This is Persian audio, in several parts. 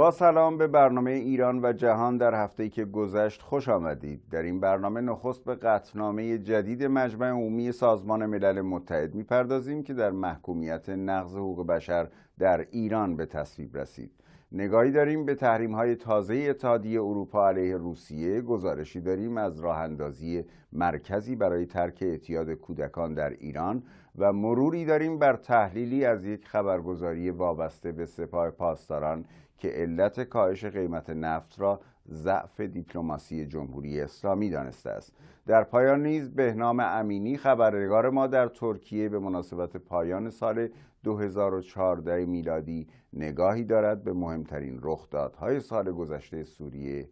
با سلام به برنامه ایران و جهان در هفته که گذشت خوش آمدید در این برنامه نخست به قطنامه جدید مجمع عمومی سازمان ملل متحد میپردازیم که در محکومیت نقض حقوق بشر در ایران به تصویب رسید نگاهی داریم به تحریم های تازه اتحادیه اروپا علیه روسیه گزارشی داریم از راه اندازی مرکزی برای ترک اعتیاد کودکان در ایران و مروری داریم بر تحلیلی از یک خبرگزاری وابسته به سپاه پاسداران که علت کاهش قیمت نفت را ضعف دیپلماسی جمهوری اسلامی دانسته است در پایان نیز بهنام امینی خبرنگار ما در ترکیه به مناسبت پایان سال 2014 میلادی نگاهی دارد به مهمترین رخدادهای سال گذشته سوریه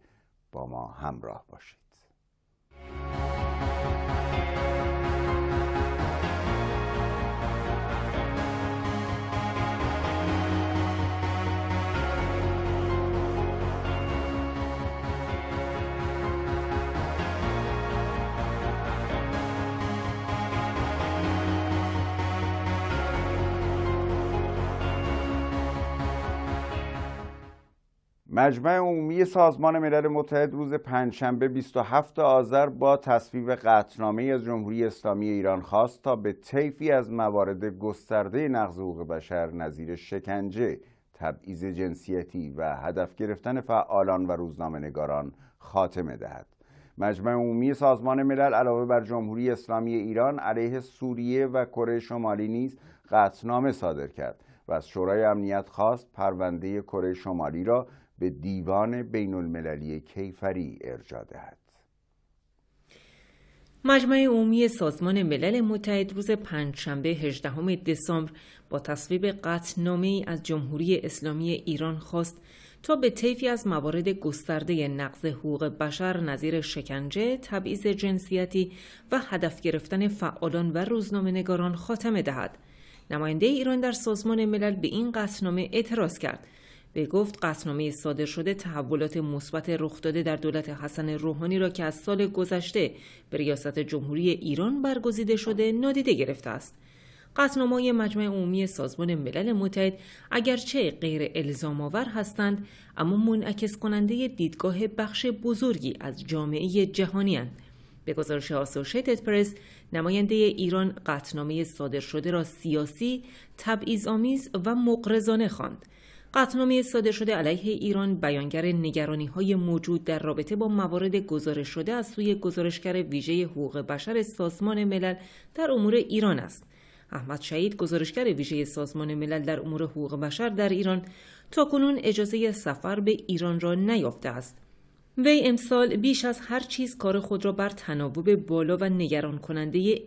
با ما همراه باشید مجمع عمومی سازمان ملل متحد روز پنجشنبه 27 آذر با تصویب قطعنامه از جمهوری اسلامی ایران خواست تا به طیفی از موارد گسترده نقض حقوق بشر نظیر شکنجه، تبعیض جنسیتی و هدف گرفتن فعالان و روزنامه نگاران خاتمه دهد. مجمع عمومی سازمان ملل علاوه بر جمهوری اسلامی ایران علیه سوریه و کره شمالی نیز قطعنامه صادر کرد و از شورای امنیت خواست پرونده کره شمالی را به دیوان بین المللی کیفری ارجا دهد مجمع عمومی سازمان ملل متحد روز پنجشنبه 18 دسامبر با تصویب قطعنامه از جمهوری اسلامی ایران خواست تا به طیفی از موارد گسترده نقض حقوق بشر نظیر شکنجه، تبعیض جنسیتی و هدف گرفتن فعالان و روزنامهنگاران خاتمه دهد. نماینده ایران در سازمان ملل به این نامه اعتراض کرد به گفت قطعنامه صادر شده تحولات مثبت رخ داده در دولت حسن روحانی را که از سال گذشته به ریاست جمهوری ایران برگزیده شده نادیده گرفته است قطعنامه مجمع عمومی سازمان ملل متحد اگرچه غیر الزام آور هستند اما منعکس کننده دیدگاه بخش بزرگی از جامعه جهانی هستند. به گزارش آسوشیتد پرس نماینده ایران قطعنامه صادر شده را سیاسی، آمیز و مقرزانه خواند. قطنامه صادر شده علیه ایران بیانگر نگرانی های موجود در رابطه با موارد گزارش شده از سوی گزارشگر ویژه حقوق بشر سازمان ملل در امور ایران است. احمد شهید گزارشگر ویژه سازمان ملل در امور حقوق بشر در ایران تا کنون اجازه سفر به ایران را نیافته است. وی امسال بیش از هر چیز کار خود را بر تناوب بالا و نگران کننده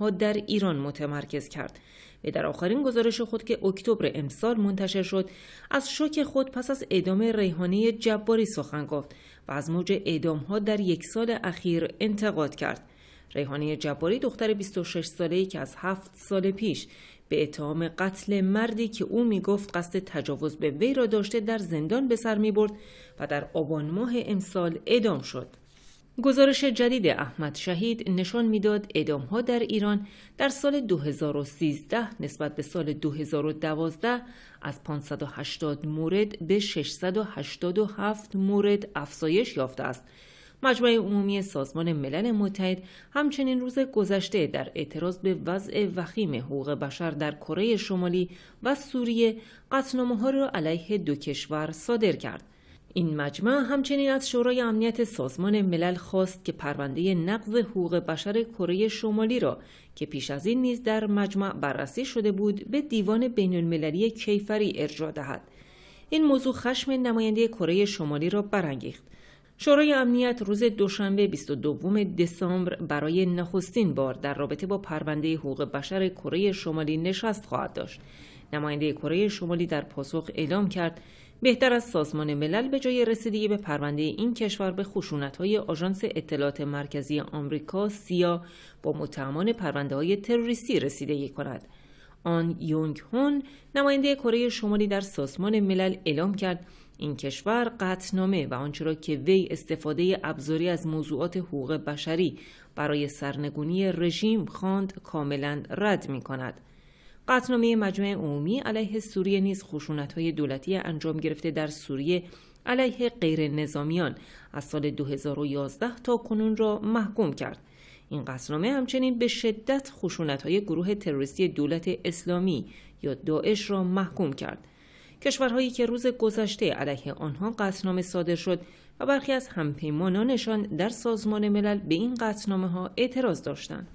ها در ایران متمرکز کرد. و در آخرین گزارش خود که اکتبر امسال منتشر شد از شوک خود پس از اعدام ریحانی جباری سخن گفت و از موج اعدام ها در یک سال اخیر انتقاد کرد ریحانه جباری دختر 26 ای که از 7 سال پیش به اتهام قتل مردی که او می گفت قصد تجاوز به وی را داشته در زندان به سر می برد و در آبان ماه امسال اعدام شد. گزارش جدید احمد شهید نشان میداد اعدامها در ایران در سال 2013 نسبت به سال 2012 از 580 مورد به 687 مورد افزایش یافته است. مجمع عمومی سازمان ملل متحد همچنین روز گذشته در اعتراض به وضع وخیم حقوق بشر در کره شمالی و سوریه ها را علیه دو کشور صادر کرد. این مجمع همچنین از شورای امنیت سازمان ملل خواست که پرونده نقض حقوق بشر کره شمالی را که پیش از این نیز در مجمع بررسی شده بود به دیوان بین المللی کیفری ارجاع دهد. این موضوع خشم نماینده کره شمالی را برانگیخت. شورای امنیت روز دوشنبه 22 دسامبر برای نخستین بار در رابطه با پرونده حقوق بشر کره شمالی نشست خواهد داشت. نماینده کره شمالی در پاسخ اعلام کرد بهتر از سازمان ملل به جای رسیدگی به پرونده این کشور به های آژانس اطلاعات مرکزی آمریکا سیا با متهمان پرونده های تروریستی رسیدگی کند. آن یونگ هون نماینده کره شمالی در سازمان ملل اعلام کرد این کشور قطنامه و آنچه که وی استفاده ابزاری از موضوعات حقوق بشری برای سرنگونی رژیم خواند کاملا رد می کند. قطنامه مجمع عمومی علیه سوریه نیز خشونت‌های دولتی انجام گرفته در سوریه علیه غیر نظامیان از سال 2011 تا کنون را محکوم کرد. این قطنامه همچنین به شدت خشونت‌های گروه تروریستی دولت اسلامی یا داعش را محکوم کرد. کشورهایی که روز گذشته علیه آنها قطنامه صادر شد و برخی از همپیمانانشان در سازمان ملل به این قطنامه ها اعتراض داشتند.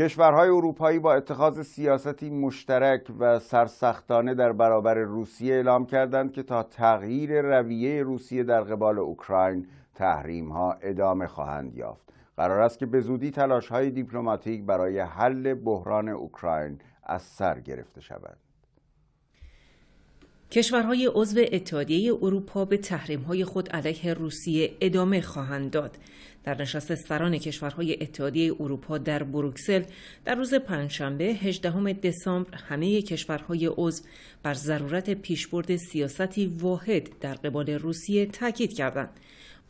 کشورهای اروپایی با اتخاذ سیاستی مشترک و سرسختانه در برابر روسیه اعلام کردند که تا تغییر رویه روسیه در قبال اوکراین تحریم ها ادامه خواهند یافت قرار است که به زودی تلاش های دیپلماتیک برای حل بحران اوکراین از سر گرفته شود کشورهای عضو اتحادیه اروپا به تحریم‌های خود علیه روسیه ادامه خواهند داد در نشست سران کشورهای اتحادیه اروپا در بروکسل در روز پنجشنبه 18 دسامبر همه کشورهای عضو بر ضرورت پیشبرد سیاستی واحد در قبال روسیه تاکید کردند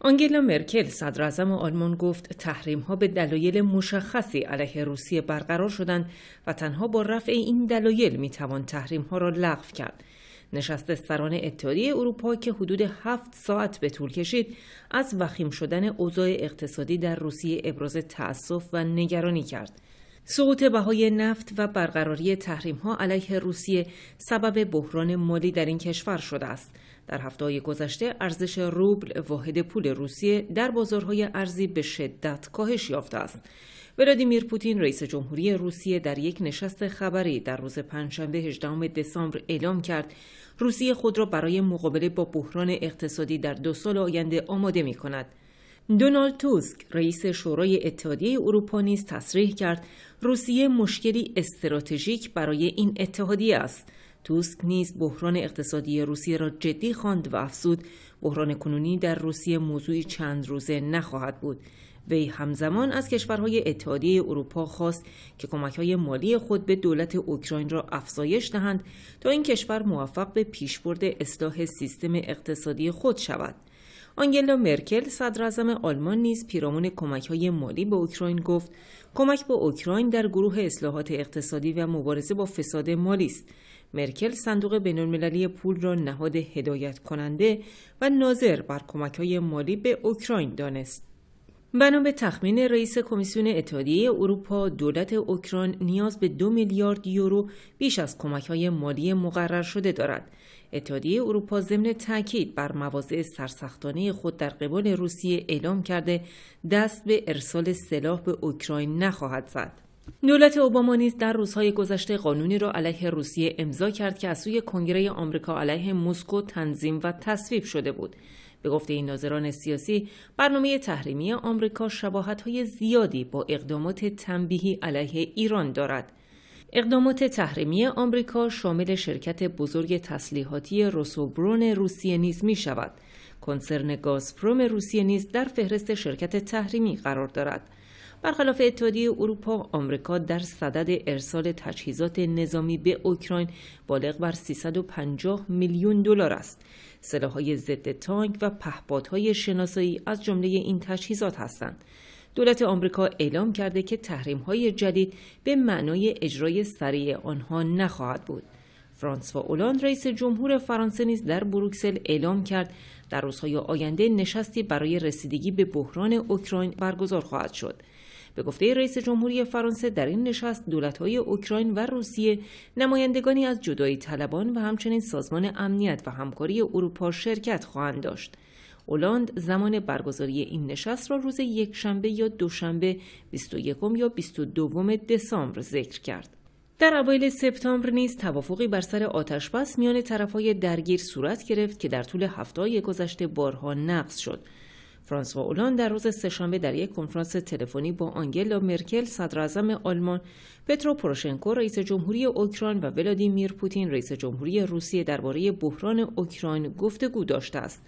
آنگلا مرکل صدر آلمان گفت تحریم ها به دلایل مشخصی علیه روسیه برقرار شدند و تنها با رفع این دلایل میتوان توان تحریم ها را لغو کرد نشست سران اتحادیه اروپا که حدود هفت ساعت به طول کشید از وخیم شدن اوضاع اقتصادی در روسیه ابراز تأسف و نگرانی کرد سقوط بهای نفت و برقراری تحریم ها علیه روسیه سبب بحران مالی در این کشور شده است. در هفته گذشته ارزش روبل واحد پول روسیه در بازارهای ارزی به شدت کاهش یافته است. ولادیمیر پوتین رئیس جمهوری روسیه در یک نشست خبری در روز پنجشنبه 18 دسامبر اعلام کرد روسیه خود را برای مقابله با بحران اقتصادی در دو سال آینده آماده می کند. دونالد توسک رئیس شورای اتحادیه اروپا نیز تصریح کرد روسیه مشکلی استراتژیک برای این اتحادیه است توسک نیز بحران اقتصادی روسیه را جدی خواند و افزود بحران کنونی در روسیه موضوعی چند روزه نخواهد بود وی همزمان از کشورهای اتحادیه اروپا خواست که کمکهای مالی خود به دولت اوکراین را افزایش دهند تا این کشور موفق به پیشبرد اصلاح سیستم اقتصادی خود شود آنگلا مرکل صدر آلمان نیز پیرامون کمک های مالی به اوکراین گفت کمک به اوکراین در گروه اصلاحات اقتصادی و مبارزه با فساد مالی است مرکل صندوق بینالمللی پول را نهاد هدایت کننده و ناظر بر کمک مالی به اوکراین دانست بنا به تخمین رئیس کمیسیون اتحادیه اروپا دولت اوکراین نیاز به دو میلیارد یورو بیش از کمک های مالی مقرر شده دارد اتحادیه اروپا ضمن تاکید بر مواضع سرسختانه خود در قبال روسیه اعلام کرده دست به ارسال سلاح به اوکراین نخواهد زد دولت اوباما نیز در روزهای گذشته قانونی را علیه روسیه امضا کرد که از سوی کنگره آمریکا علیه مسکو تنظیم و تصویب شده بود به گفته این ناظران سیاسی برنامه تحریمی آمریکا های زیادی با اقدامات تنبیهی علیه ایران دارد. اقدامات تحریمی آمریکا شامل شرکت بزرگ تسلیحاتی روسوبرون روسیه نیز می شود. کنسرن گازپروم روسیه نیز در فهرست شرکت تحریمی قرار دارد. برخلاف اتحادیه اروپا آمریکا در صدد ارسال تجهیزات نظامی به اوکراین بالغ بر 350 میلیون دلار است سلاحهای ضد تانک و پهپادهای شناسایی از جمله این تجهیزات هستند دولت آمریکا اعلام کرده که تحریم‌های جدید به معنای اجرای سریع آنها نخواهد بود. فرانسوا اولاند رئیس جمهور فرانسه نیز در بروکسل اعلام کرد در روزهای آینده نشستی برای رسیدگی به بحران اوکراین برگزار خواهد شد. به گفته رئیس جمهوری فرانسه در این نشست دولت‌های اوکراین و روسیه نمایندگانی از جدایی طلبان و همچنین سازمان امنیت و همکاری اروپا شرکت خواهند داشت. اولاند زمان برگزاری این نشست را روز یک شنبه یا دوشنبه 21 یا 22 دسامبر ذکر کرد. در اوایل سپتامبر نیز توافقی بر سر آتشبس میان طرفهای درگیر صورت گرفت که در طول هفته گذشته بارها نقض شد. فرانسوا اولان در روز سهشنبه در یک کنفرانس تلفنی با آنگلا مرکل صدراعظم آلمان، پترو پروشنکو رئیس جمهوری اوکراین و ولادیمیر پوتین رئیس جمهوری روسیه درباره بحران اوکراین گفتگو داشته است.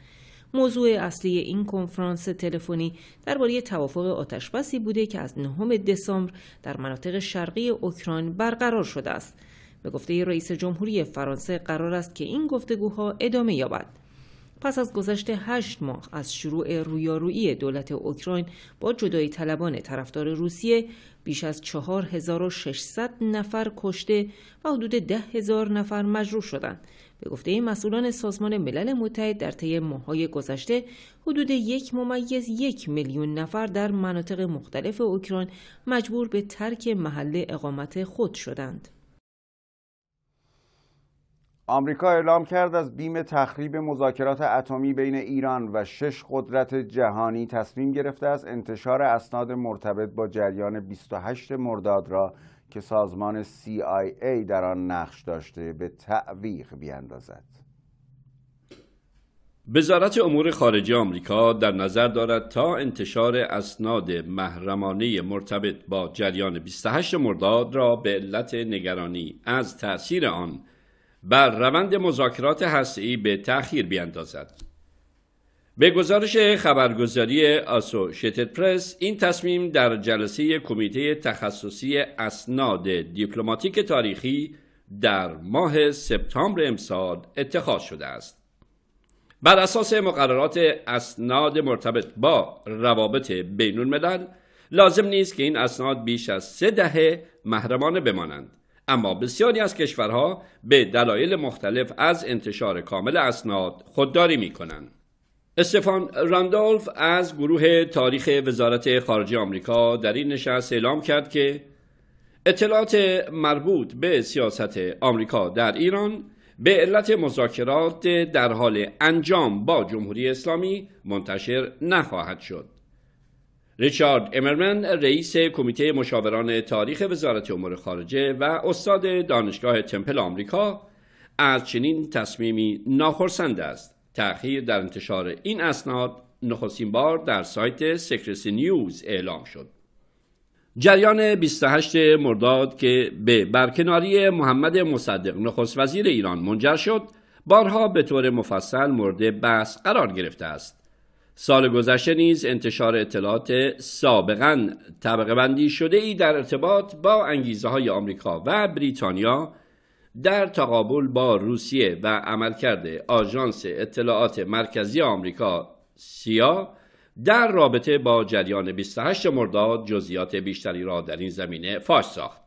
موضوع اصلی این کنفرانس تلفنی درباره توافق آتشبسی بوده که از نهم دسامبر در مناطق شرقی اوکراین برقرار شده است. به گفته رئیس جمهوری فرانسه قرار است که این گفتگوها ادامه یابد. پس از گذشت هشت ماه از شروع رویارویی دولت اوکراین با جدایی طلبان طرفدار روسیه بیش از 4600 نفر کشته و حدود ده هزار نفر مجروح شدند. به گفته مسئولان سازمان ملل متحد در طی ماههای گذشته حدود یک ممیز یک میلیون نفر در مناطق مختلف اوکراین مجبور به ترک محل اقامت خود شدند. آمریکا اعلام کرد از بیم تخریب مذاکرات اتمی بین ایران و شش قدرت جهانی تصمیم گرفته است انتشار اسناد مرتبط با جریان 28 مرداد را که سازمان CIA در آن نقش داشته به تعویق بیاندازد. وزارت امور خارجه آمریکا در نظر دارد تا انتشار اسناد محرمانه مرتبط با جریان 28 مرداد را به علت نگرانی از تاثیر آن بر روند مذاکرات هسته‌ای به تأخیر بیندازد به گزارش خبرگزاری آسوشیتد پرس این تصمیم در جلسه کمیته تخصصی اسناد دیپلماتیک تاریخی در ماه سپتامبر امسال اتخاذ شده است. بر اساس مقررات اسناد مرتبط با روابط بین الملل لازم نیست که این اسناد بیش از سه دهه محرمانه بمانند اما بسیاری از کشورها به دلایل مختلف از انتشار کامل اسناد خودداری می کنند. استفان راندولف از گروه تاریخ وزارت خارجه آمریکا در این نشست اعلام کرد که اطلاعات مربوط به سیاست آمریکا در ایران به علت مذاکرات در حال انجام با جمهوری اسلامی منتشر نخواهد شد. ریچارد امرمن رئیس کمیته مشاوران تاریخ وزارت امور خارجه و استاد دانشگاه تمپل آمریکا از چنین تصمیمی ناخرسند است تأخیر در انتشار این اسناد نخستین بار در سایت سکرسی نیوز اعلام شد جریان 28 مرداد که به برکناری محمد مصدق نخست وزیر ایران منجر شد بارها به طور مفصل مورد بحث قرار گرفته است سال گذشته نیز انتشار اطلاعات سابقا طبقه بندی شده ای در ارتباط با انگیزه های آمریکا و بریتانیا در تقابل با روسیه و عملکرد آژانس اطلاعات مرکزی آمریکا سیا در رابطه با جریان 28 مرداد جزئیات بیشتری را در این زمینه فاش ساخت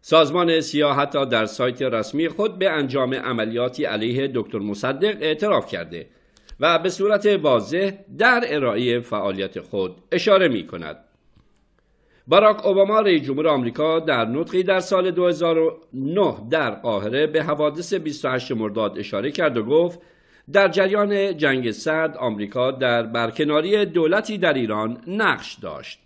سازمان سیا حتی در سایت رسمی خود به انجام عملیاتی علیه دکتر مصدق اعتراف کرده و به صورت واضح در ارائه فعالیت خود اشاره می کند. باراک اوباما رئیس جمهور آمریکا در نطقی در سال 2009 در قاهره به حوادث 28 مرداد اشاره کرد و گفت در جریان جنگ سرد آمریکا در برکناری دولتی در ایران نقش داشت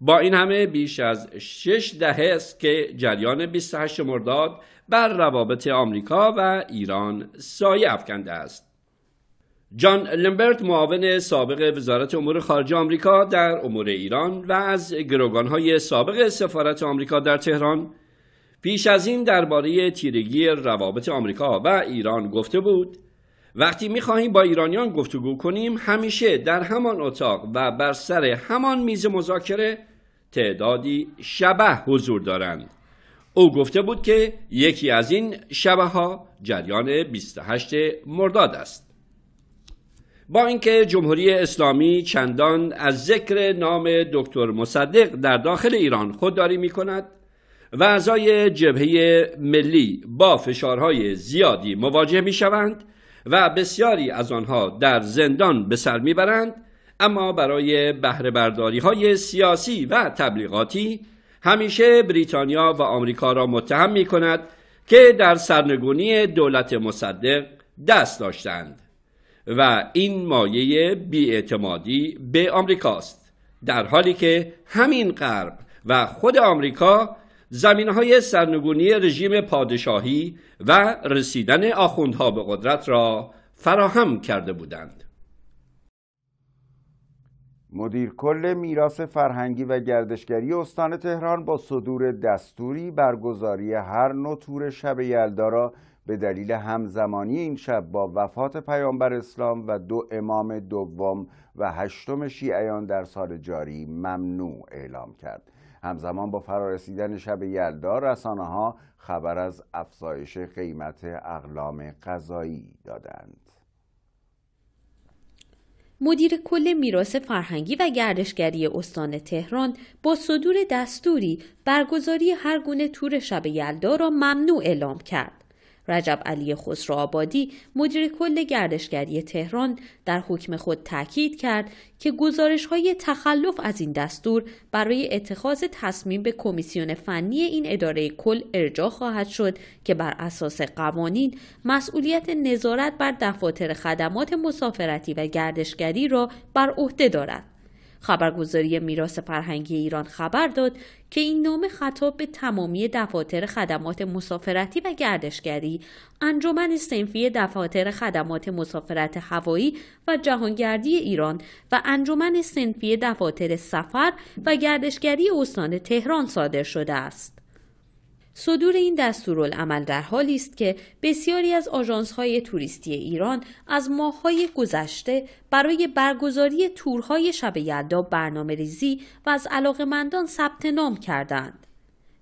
با این همه بیش از 6 دهه است که جریان 28 مرداد بر روابط آمریکا و ایران سایه افکنده است جان لمبرت معاون سابق وزارت امور خارجه آمریکا در امور ایران و از های سابق سفارت آمریکا در تهران پیش از این درباره تیرگی روابط آمریکا و ایران گفته بود وقتی میخواهیم با ایرانیان گفتگو کنیم همیشه در همان اتاق و بر سر همان میز مذاکره تعدادی شبه حضور دارند او گفته بود که یکی از این شبه ها جریان 28 مرداد است با اینکه جمهوری اسلامی چندان از ذکر نام دکتر مصدق در داخل ایران خودداری می کند و اعضای جبهه ملی با فشارهای زیادی مواجه می شوند و بسیاری از آنها در زندان به سر می برند اما برای بهره برداری های سیاسی و تبلیغاتی همیشه بریتانیا و آمریکا را متهم می کند که در سرنگونی دولت مصدق دست داشتند. و این مایه بیاعتمادی به آمریکاست در حالی که همین غرب و خود آمریکا زمین های سرنگونی رژیم پادشاهی و رسیدن آخوندها به قدرت را فراهم کرده بودند مدیر کل میراث فرهنگی و گردشگری استان تهران با صدور دستوری برگزاری هر نوع تور شب یلدا را به دلیل همزمانی این شب با وفات پیامبر اسلام و دو امام دوم و هشتم شیعیان در سال جاری ممنوع اعلام کرد همزمان با فرارسیدن شب یلدا رسانه ها خبر از افزایش قیمت اقلام غذایی دادند مدیر کل میراث فرهنگی و گردشگری استان تهران با صدور دستوری برگزاری هر گونه تور شب یلدا را ممنوع اعلام کرد. رجب علی آبادی، مدیر کل گردشگری تهران در حکم خود تاکید کرد که گزارش های تخلف از این دستور برای اتخاذ تصمیم به کمیسیون فنی این اداره کل ارجاع خواهد شد که بر اساس قوانین مسئولیت نظارت بر دفاتر خدمات مسافرتی و گردشگری را بر عهده دارد خبرگزاری میراث فرهنگی ایران خبر داد که این نامه خطاب به تمامی دفاتر خدمات مسافرتی و گردشگری، انجمن سنفی دفاتر خدمات مسافرت هوایی و جهانگردی ایران و انجمن سنفی دفاتر سفر و گردشگری استان تهران صادر شده است. صدور این دستورالعمل در حالی است که بسیاری از آژانس‌های توریستی ایران از ماه‌های گذشته برای برگزاری تورهای شب یلدا برنامه ریزی و از علاقمندان ثبت نام کردند.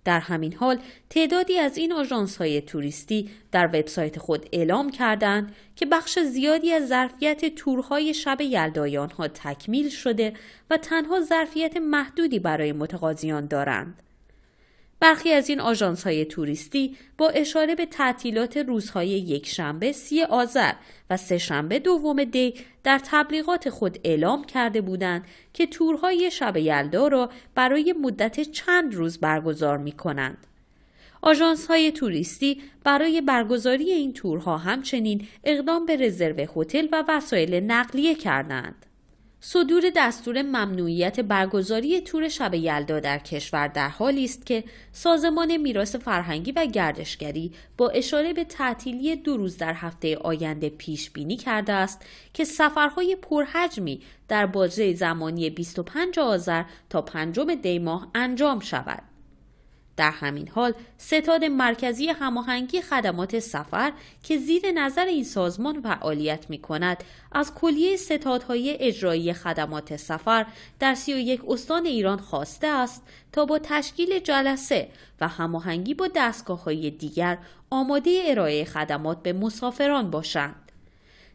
در همین حال تعدادی از این آژانس‌های توریستی در وبسایت خود اعلام کردند که بخش زیادی از ظرفیت تورهای شب یلدای آنها تکمیل شده و تنها ظرفیت محدودی برای متقاضیان دارند. برخی از این آجانس های توریستی با اشاره به تعطیلات روزهای یک شنبه سی آذر و سه شنبه دوم دی در تبلیغات خود اعلام کرده بودند که تورهای شب یلدا را برای مدت چند روز برگزار می کنند. آجانس های توریستی برای برگزاری این تورها همچنین اقدام به رزرو هتل و وسایل نقلیه کردند. صدور دستور ممنوعیت برگزاری تور شب یلدا در کشور در حالی است که سازمان میراث فرهنگی و گردشگری با اشاره به تعطیلی دو روز در هفته آینده پیش بینی کرده است که سفرهای پرحجمی در بازه زمانی 25 آذر تا 5 دی ماه انجام شود. در همین حال ستاد مرکزی هماهنگی خدمات سفر که زیر نظر این سازمان فعالیت می کند از کلیه ستادهای اجرایی خدمات سفر در 31 استان ایران خواسته است تا با تشکیل جلسه و هماهنگی با دستگاه های دیگر آماده ارائه خدمات به مسافران باشند.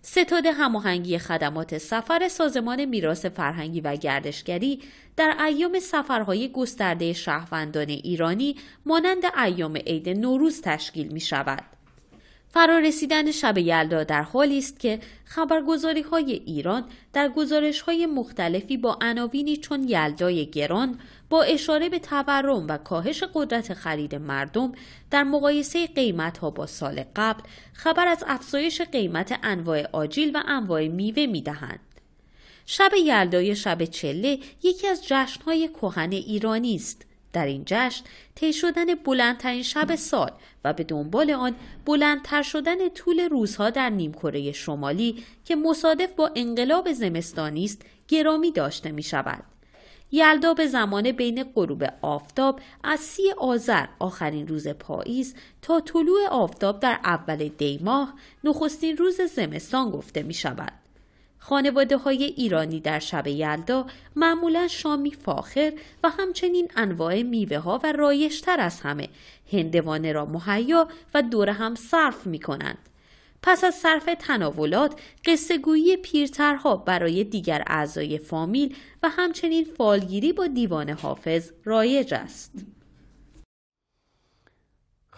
ستاد هماهنگی خدمات سفر سازمان میراث فرهنگی و گردشگری در ایام سفرهای گسترده شهروندان ایرانی مانند ایام عید نوروز تشکیل می شود. فرا رسیدن شب یلدا در حالی است که خبرگزاری های ایران در گزارش های مختلفی با عناوینی چون یلدای گران با اشاره به تورم و کاهش قدرت خرید مردم در مقایسه قیمت ها با سال قبل خبر از افزایش قیمت انواع آجیل و انواع میوه می شب یلدای شب چله یکی از جشنهای کهن ایرانی است. در این جشن طی شدن بلندترین شب سال و به دنبال آن بلندتر شدن طول روزها در نیمکره شمالی که مصادف با انقلاب زمستانی است گرامی داشته می شود. یلدا به زمان بین غروب آفتاب از سی آذر آخرین روز پاییز تا طلوع آفتاب در اول دیماه نخستین روز زمستان گفته می شود. خانواده های ایرانی در شب یلدا معمولا شامی فاخر و همچنین انواع میوه ها و رایشتر از همه هندوانه را مهیا و دور هم صرف می کنند. پس از صرف تناولات قصه گویی پیرترها برای دیگر اعضای فامیل و همچنین فالگیری با دیوان حافظ رایج است.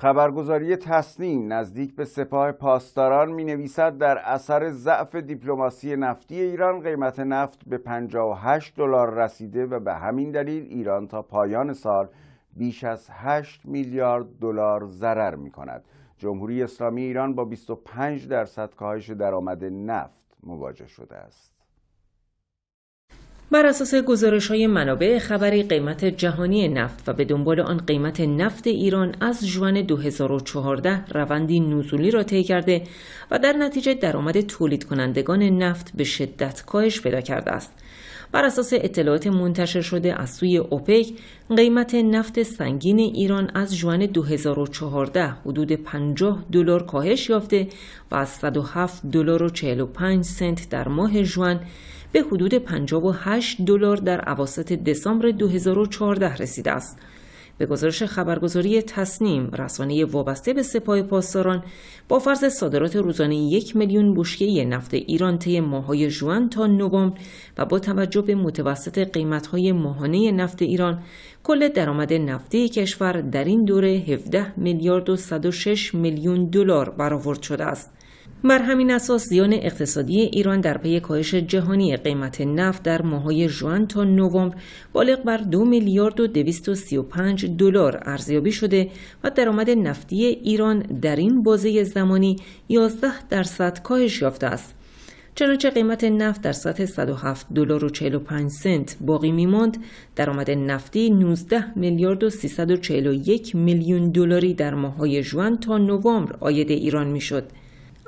خبرگزاری تصنیم نزدیک به سپاه پاسداران می نویسد در اثر ضعف دیپلماسی نفتی ایران قیمت نفت به 58 دلار رسیده و به همین دلیل ایران تا پایان سال بیش از 8 میلیارد دلار ضرر می کند. جمهوری اسلامی ایران با 25 درصد کاهش درآمد نفت مواجه شده است. بر اساس گزارش های منابع خبری قیمت جهانی نفت و به دنبال آن قیمت نفت ایران از جوان 2014 روندی نزولی را طی کرده و در نتیجه درآمد تولید کنندگان نفت به شدت کاهش پیدا کرده است. بر اساس اطلاعات منتشر شده از سوی اوپک قیمت نفت سنگین ایران از جوان 2014 حدود 50 دلار کاهش یافته و از 107 دلار و 45 سنت در ماه جوان به حدود 58 دلار در اواسط دسامبر 2014 رسیده است. به گزارش خبرگزاری تصنیم رسانه وابسته به سپاه پاسداران با فرض صادرات روزانه یک میلیون بشکه نفت ایران طی ماهای ژوئن تا نوامبر و با توجه به متوسط قیمتهای ماهانه نفت ایران کل درآمد نفتی کشور در این دوره 17 میلیارد و 106 میلیون دلار برآورد شده است بر همین اساس زیان اقتصادی ایران در پی کاهش جهانی قیمت نفت در ماهای ژوئن تا نوامبر بالغ بر دو میلیارد و 235 دلار ارزیابی شده و درآمد نفتی ایران در این بازه زمانی 11 درصد کاهش یافته است. چنانچه قیمت نفت در سطح 107 دلار و 45 سنت باقی میماند درآمد نفتی 19 میلیارد و 341 میلیون دلاری در ماهای ژوئن تا نوامبر عاید ایران میشد.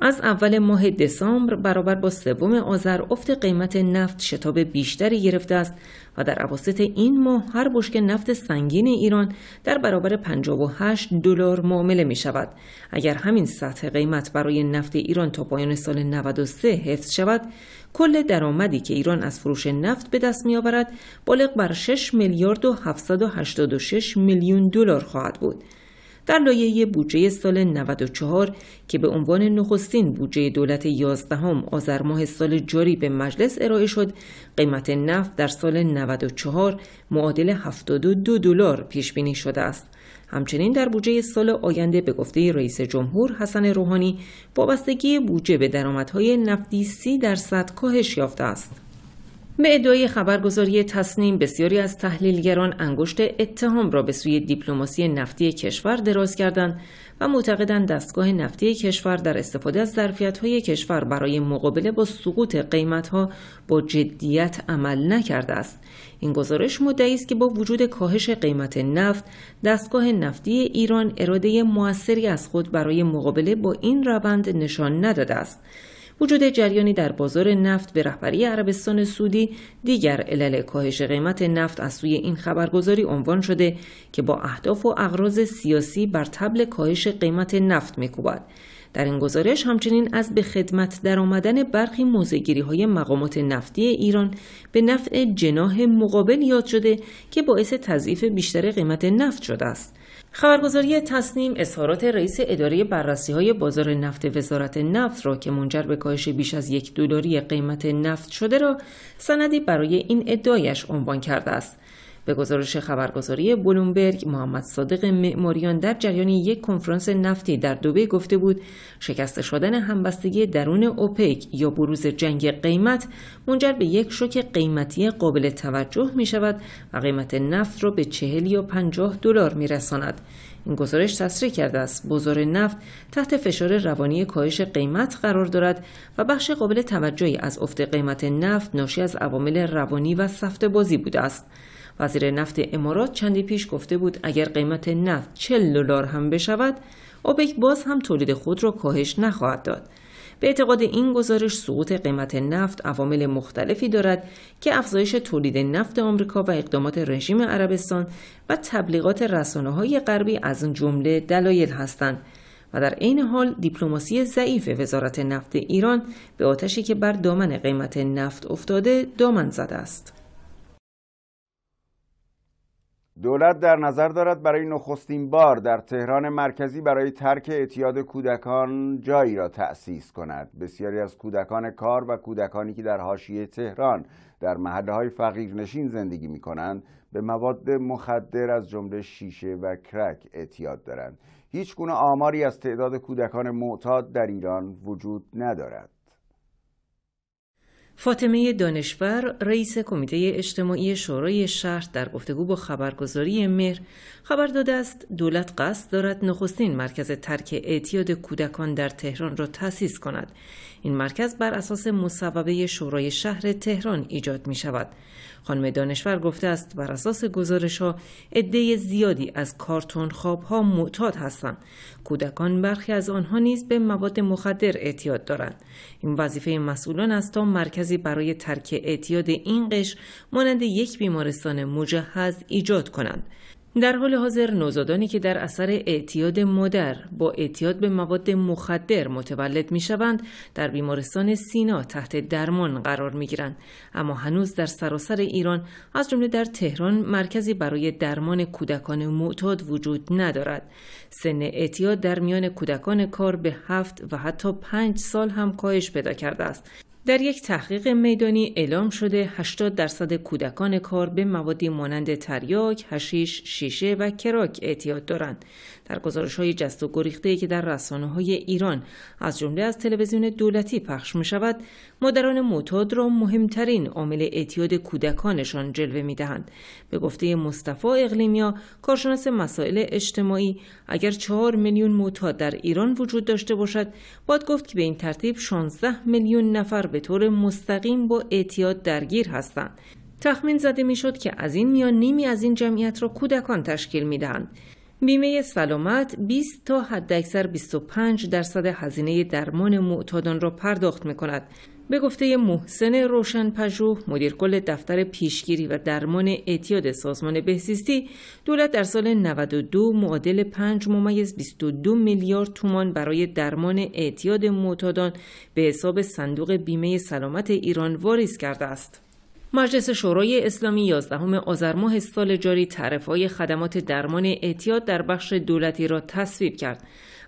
از اول ماه دسامبر برابر با سوم آذر افت قیمت نفت شتاب بیشتری گرفته است و در عواسط این ماه هر بشک نفت سنگین ایران در برابر 58 دلار معامله می شود اگر همین سطح قیمت برای نفت ایران تا پایان سال 93 حفظ شود کل درآمدی که ایران از فروش نفت به دست می آورد بالغ بر 6 میلیارد و 786 میلیون دلار خواهد بود در لایه بودجه سال 94 که به عنوان نخستین بودجه دولت 11 هم آذر ماه سال جاری به مجلس ارائه شد قیمت نفت در سال 94 معادل 72 دلار پیش بینی شده است همچنین در بودجه سال آینده به گفته رئیس جمهور حسن روحانی وابستگی بودجه به درآمدهای نفتی 30 درصد کاهش یافته است به ادعای خبرگزاری تصنیم بسیاری از تحلیلگران انگشت اتهام را به سوی دیپلماسی نفتی کشور دراز کردند و معتقدند دستگاه نفتی کشور در استفاده از های کشور برای مقابله با سقوط قیمتها با جدیت عمل نکرده است این گزارش مدعی است که با وجود کاهش قیمت نفت دستگاه نفتی ایران اراده موثری از خود برای مقابله با این روند نشان نداده است وجود جریانی در بازار نفت به رهبری عربستان سعودی دیگر علل کاهش قیمت نفت از سوی این خبرگزاری عنوان شده که با اهداف و اغراض سیاسی بر تبل کاهش قیمت نفت میکوبد در این گزارش همچنین از به خدمت درآمدن برخی موزگیری های مقامات نفتی ایران به نفع جناه مقابل یاد شده که باعث تضعیف بیشتر قیمت نفت شده است خبرگزاری تصنیم اظهارات رئیس اداره بررسی های بازار نفت وزارت نفت را که منجر به کاهش بیش از یک دلاری قیمت نفت شده را سندی برای این ادعایش عنوان کرده است به گزارش خبرگزاری بلومبرگ محمد صادق معماریان در جریان یک کنفرانس نفتی در دوبه گفته بود شکست شدن همبستگی درون اوپیک یا بروز جنگ قیمت منجر به یک شوک قیمتی قابل توجه می شود و قیمت نفت را به چهل یا پنجاه دلار می رساند. این گزارش تصریح کرده است بازار نفت تحت فشار روانی کاهش قیمت قرار دارد و بخش قابل توجهی از افت قیمت نفت ناشی از عوامل روانی و سفت بازی بوده است. وزیر نفت امارات چندی پیش گفته بود اگر قیمت نفت 40 دلار هم بشود اوپک باز هم تولید خود را کاهش نخواهد داد به اعتقاد این گزارش سقوط قیمت نفت عوامل مختلفی دارد که افزایش تولید نفت آمریکا و اقدامات رژیم عربستان و تبلیغات رسانه های غربی از جمله دلایل هستند و در عین حال دیپلماسی ضعیف وزارت نفت ایران به آتشی که بر دامن قیمت نفت افتاده دامن زده است. دولت در نظر دارد برای نخستین بار در تهران مرکزی برای ترک اعتیاد کودکان جایی را تأسیس کند بسیاری از کودکان کار و کودکانی که در حاشیه تهران در محله های فقیرنشین زندگی می کنند به مواد مخدر از جمله شیشه و کرک اعتیاد دارند هیچ گونه آماری از تعداد کودکان معتاد در ایران وجود ندارد فاطمه دانشور رئیس کمیته اجتماعی شورای شهر در گفتگو با خبرگزاری مهر خبر داده است دولت قصد دارد نخستین مرکز ترک اعتیاد کودکان در تهران را تأسیس کند این مرکز بر اساس مصوبه شورای شهر تهران ایجاد می شود خانم دانشور گفته است بر اساس گزارش ها عده زیادی از کارتون خواب ها معتاد هستند کودکان برخی از آنها نیز به مواد مخدر اعتیاد دارند این وظیفه مسئولان است تا مرکزی برای ترک اعتیاد این قشر مانند یک بیمارستان مجهز ایجاد کنند در حال حاضر نوزادانی که در اثر اعتیاد مادر با اعتیاد به مواد مخدر متولد می شوند در بیمارستان سینا تحت درمان قرار می گیرند اما هنوز در سراسر ایران از جمله در تهران مرکزی برای درمان کودکان معتاد وجود ندارد سن اعتیاد در میان کودکان کار به هفت و حتی پنج سال هم کاهش پیدا کرده است در یک تحقیق میدانی اعلام شده 80 درصد کودکان کار به موادی مانند تریاک، هشیش، شیشه و کراک اعتیاد دارند. در گزارش های جست و گریخته که در رسانه های ایران از جمله از تلویزیون دولتی پخش می شود، مادران معتاد را مهمترین عامل اعتیاد کودکانشان جلوه می به گفته مصطفی اقلیمیا، کارشناس مسائل اجتماعی، اگر 4 میلیون متاد در ایران وجود داشته باشد، باید گفت که به این ترتیب 16 میلیون نفر به طور مستقیم با اعتیاد درگیر هستند. تخمین زده شد که از این میان نیمی از این جمعیت را کودکان تشکیل دهند بیمه سلامت 20 تا حداکثر 25 درصد هزینه درمان معتادان را پرداخت می کند به گفته محسن پژوه مدیر کل دفتر پیشگیری و درمان اعتیاد سازمان بهزیستی دولت در سال 92 معادل 5 ممیز 22 میلیارد تومان برای درمان اعتیاد معتادان به حساب صندوق بیمه سلامت ایران واریز کرده است. مجلس شورای اسلامی 11 آذر ماه سال جاری طرفهای خدمات درمان اعتیاد در بخش دولتی را تصویب کرد.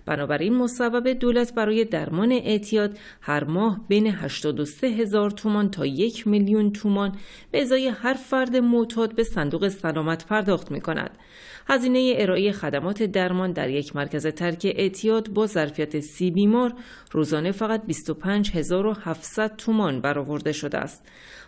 بنابراین مصوبه دولت برای درمان اعتیاد هر ماه بین 83 هزار تومان تا یک میلیون تومان به ازای هر فرد معتاد به صندوق سلامت پرداخت می کند. هزینه ارائه خدمات درمان در یک مرکز ترک اعتیاد با ظرفیت سی بیمار روزانه فقط 25700 تومان برآورده شده است.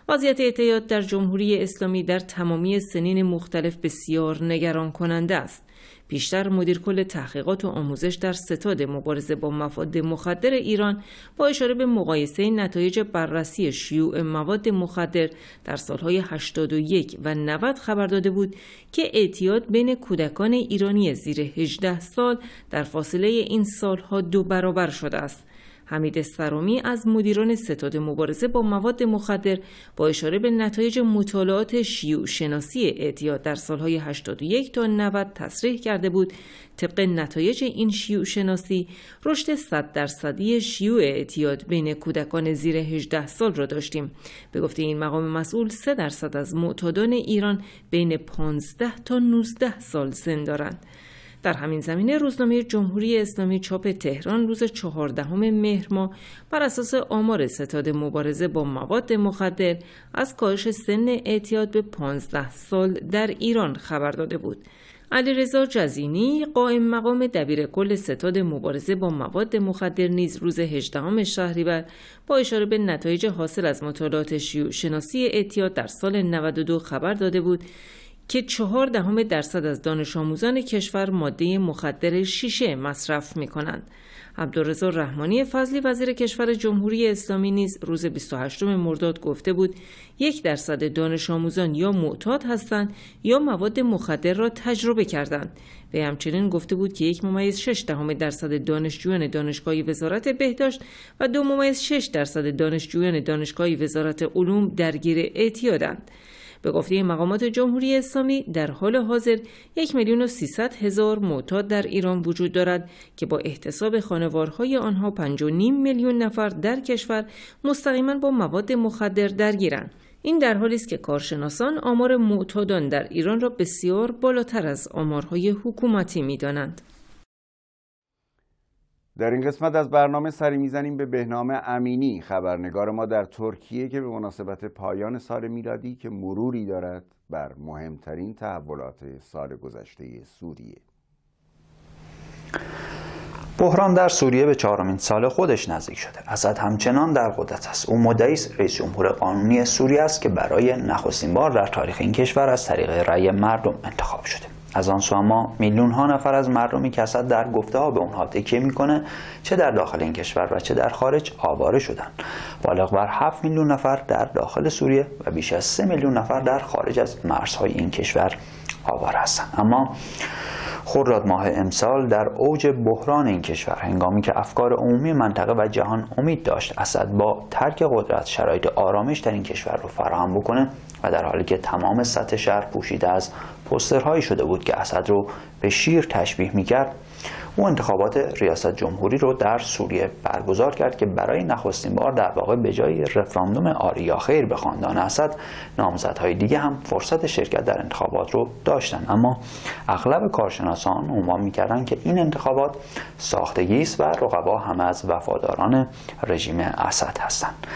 وضعیت اعتیاد در جمهوری اسلامی در تمامی سنین مختلف بسیار نگران کننده است. پیشتر مدیر کل تحقیقات و آموزش در ستاد مبارزه با مفاد مخدر ایران با اشاره به مقایسه نتایج بررسی شیوع مواد مخدر در سالهای 81 و 90 خبر داده بود که اعتیاد بین کودکان ایرانی زیر 18 سال در فاصله این سالها دو برابر شده است. حمید سرومی از مدیران ستاد مبارزه با مواد مخدر با اشاره به نتایج مطالعات شیوع شناسی اعتیاد در سالهای 81 تا 90 تصریح کرده بود طبق نتایج این شیوع شناسی رشد 100 درصدی شیوع اعتیاد بین کودکان زیر 18 سال را داشتیم به گفته این مقام مسئول 3 درصد از معتادان ایران بین 15 تا 19 سال سن دارند در همین زمینه روزنامه جمهوری اسلامی چاپ تهران روز چهاردهم مهر ماه بر اساس آمار ستاد مبارزه با مواد مخدر از کاهش سن اعتیاد به 15 سال در ایران خبر داده بود. علیرضا جزینی قائم مقام دبیر کل ستاد مبارزه با مواد مخدر نیز روز 18 شهریور با اشاره به نتایج حاصل از مطالعات شناسی اعتیاد در سال 92 خبر داده بود که چهار دهم درصد از دانش آموزان کشور ماده مخدر شیشه مصرف می کنند. عبدالرزا رحمانی فضلی وزیر کشور جمهوری اسلامی نیز روز 28 مرداد گفته بود یک درصد دانش آموزان یا معتاد هستند یا مواد مخدر را تجربه کردند و همچنین گفته بود که یک ممیز شش دهم درصد دانشجویان دانشگاهی وزارت بهداشت و دو ممیز شش درصد دانشجویان دانشگاهی وزارت علوم درگیر اعتیادند. به گفته مقامات جمهوری اسلامی در حال حاضر یک میلیون و هزار معتاد در ایران وجود دارد که با احتساب خانوارهای آنها نیم میلیون نفر در کشور مستقیما با مواد مخدر درگیرند. این در حالی است که کارشناسان آمار معتادان در ایران را بسیار بالاتر از آمارهای حکومتی میدانند. در این قسمت از برنامه سری میزنیم به بهنام امینی خبرنگار ما در ترکیه که به مناسبت پایان سال میلادی که مروری دارد بر مهمترین تحولات سال گذشته سوریه بحران در سوریه به چهارمین سال خودش نزدیک شده اسد همچنان در قدرت است او مدعی است رئیس جمهور قانونی سوریه است که برای نخستین بار در تاریخ این کشور از طریق رأی مردم انتخاب شده از آن سو اما میلیون ها نفر از مردمی که در گفته ها به اونها تکیه میکنه چه در داخل این کشور و چه در خارج آواره شدن بالغ بر 7 میلیون نفر در داخل سوریه و بیش از 3 میلیون نفر در خارج از مرزهای این کشور آواره هستند اما خرداد ماه امسال در اوج بحران این کشور هنگامی که افکار عمومی منطقه و جهان امید داشت اسد با ترک قدرت شرایط آرامش در این کشور رو فراهم بکنه و در حالی که تمام سطح شهر پوشیده از پسترهایی شده بود که اسد رو به شیر تشبیه میکرد او انتخابات ریاست جمهوری رو در سوریه برگزار کرد که برای نخستین بار در واقع به جای رفراندوم یا خیر به خاندان اسد نامزدهای دیگه هم فرصت شرکت در انتخابات رو داشتن اما اغلب کارشناسان عنوان میکردند که این انتخابات ساختگی است و رقبا هم از وفاداران رژیم اسد هستند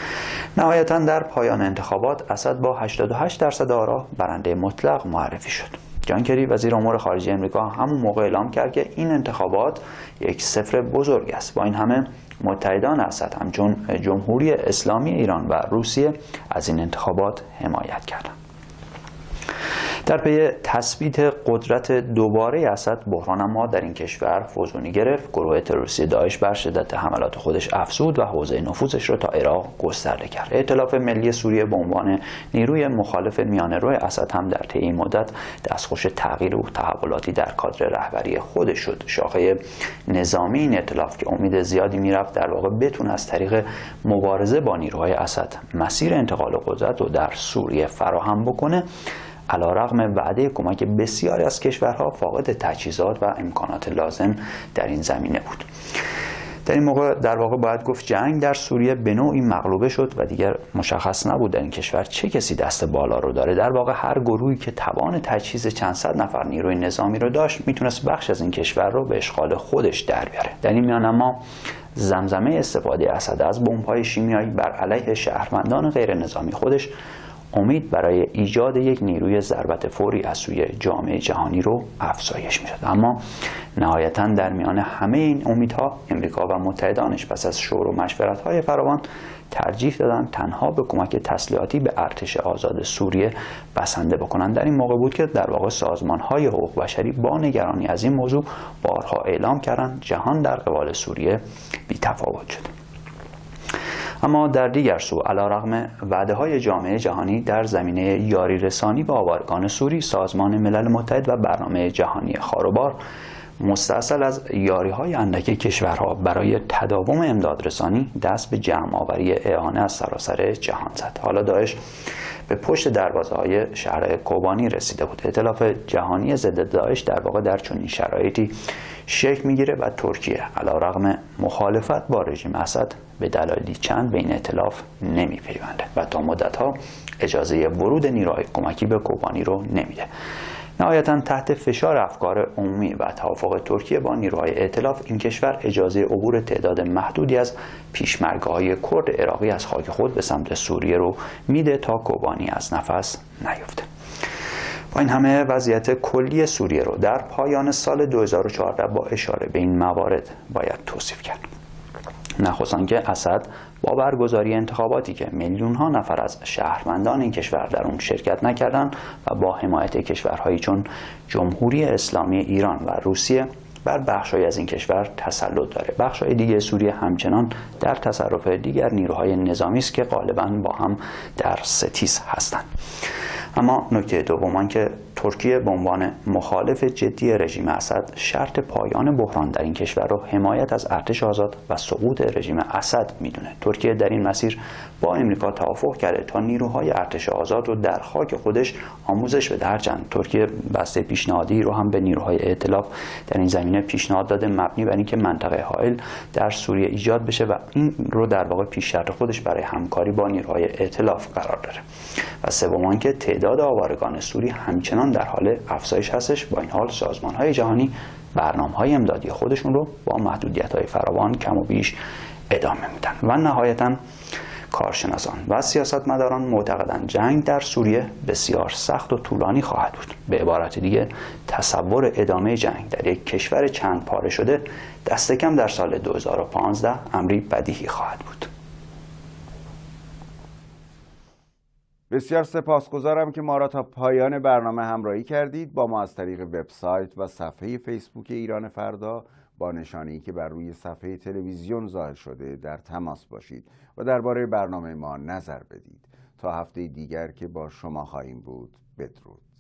نهایتا در پایان انتخابات اسد با 88 درصد آرا برنده مطلق معرفی شد جان کری وزیر امور خارجه امریکا همون موقع اعلام کرد که این انتخابات یک سفر بزرگ است با این همه متحدان اسد همچون جمهوری اسلامی ایران و روسیه از این انتخابات حمایت کردند در پی تثبیت قدرت دوباره اسد بحران ما در این کشور فوزونی گرفت گروه تروریستی داعش بر شدت حملات خودش افزود و حوزه نفوذش را تا عراق گسترده کرد ائتلاف ملی سوریه به عنوان نیروی مخالف میانه روی اسد هم در طی این مدت دستخوش تغییر و تحولاتی در کادر رهبری خودش شد شاخه نظامی این ائتلاف که امید زیادی میرفت در واقع بتونه از طریق مبارزه با نیروهای اسد مسیر انتقال قدرت رو در سوریه فراهم بکنه رغم وعده کمک بسیاری از کشورها فاقد تجهیزات و امکانات لازم در این زمینه بود در این موقع در واقع باید گفت جنگ در سوریه به نوعی مغلوبه شد و دیگر مشخص نبود در این کشور چه کسی دست بالا رو داره در واقع هر گروهی که توان تجهیز چند صد نفر نیروی نظامی رو داشت میتونست بخش از این کشور رو به اشغال خودش در بیاره در این میان اما زمزمه استفاده اسد از بمب‌های شیمیایی بر علیه شهروندان غیر نظامی خودش امید برای ایجاد یک نیروی ضربت فوری از سوی جامعه جهانی رو افزایش میداد اما نهایتا در میان همه این امیدها امریکا و متحدانش پس از شور و مشورت های فراوان ترجیح دادن تنها به کمک تسلیحاتی به ارتش آزاد سوریه بسنده بکنند. در این موقع بود که در واقع سازمان های حقوق بشری با نگرانی از این موضوع بارها اعلام کردند جهان در قبال سوریه بی تفاوت شده اما در دیگر سو علا رغم وعده های جامعه جهانی در زمینه یاری رسانی به آوارگان سوری سازمان ملل متحد و برنامه جهانی خاروبار مستاصل از یاری های اندک کشورها برای تداوم رسانی دست به جمع آوری اعانه از سراسر جهان زد حالا داعش به پشت دروازه های شهر کوبانی رسیده بود اطلاف جهانی ضد داعش در واقع در چنین شرایطی شکل میگیره و ترکیه علا رغم مخالفت با رژیم اسد به دلایلی چند به این اطلاف نمی و تا مدت ها اجازه ورود نیروهای کمکی به کوبانی رو نمیده نهایتا تحت فشار افکار عمومی و توافق ترکیه با نیروهای ائتلاف این کشور اجازه عبور تعداد محدودی از های کرد عراقی از خاک خود به سمت سوریه رو میده تا کوبانی از نفس نیفته با این همه وضعیت کلی سوریه رو در پایان سال 2014 با اشاره به این موارد باید توصیف کرد نخوصان که اسد با برگزاری انتخاباتی که میلیون ها نفر از شهروندان این کشور در اون شرکت نکردند و با حمایت کشورهایی چون جمهوری اسلامی ایران و روسیه بر بخشهایی از این کشور تسلط داره بخشهای دیگه سوریه همچنان در تصرف دیگر نیروهای نظامی است که غالبا با هم در ستیز هستند اما نکته دوم که ترکیه به عنوان مخالف جدی رژیم اسد شرط پایان بحران در این کشور را حمایت از ارتش آزاد و سقوط رژیم اسد میدونه ترکیه در این مسیر با امریکا توافق کرده تا نیروهای ارتش آزاد رو در خاک خودش آموزش بده چند ترکیه بسته پیشنهادی رو هم به نیروهای ائتلاف در این زمینه پیشنهاد داده مبنی بر اینکه منطقه حائل در سوریه ایجاد بشه و این رو در واقع پیش شرط خودش برای همکاری با نیروهای ائتلاف قرار داره و سومان که تعداد آوارگان سوری همچنان در حال افزایش هستش با این حال سازمان های جهانی برنامه های امدادی خودشون رو با محدودیت های فراوان کم و بیش ادامه میدن و نهایتا کارشناسان و سیاستمداران معتقدن جنگ در سوریه بسیار سخت و طولانی خواهد بود به عبارت دیگه تصور ادامه جنگ در یک کشور چند پاره شده دست کم در سال 2015 امری بدیهی خواهد بود بسیار سپاسگزارم که ما را تا پایان برنامه همراهی کردید با ما از طریق وبسایت و صفحه فیسبوک ایران فردا با نشانی که بر روی صفحه تلویزیون ظاهر شده در تماس باشید و درباره برنامه ما نظر بدید تا هفته دیگر که با شما خواهیم بود بدرود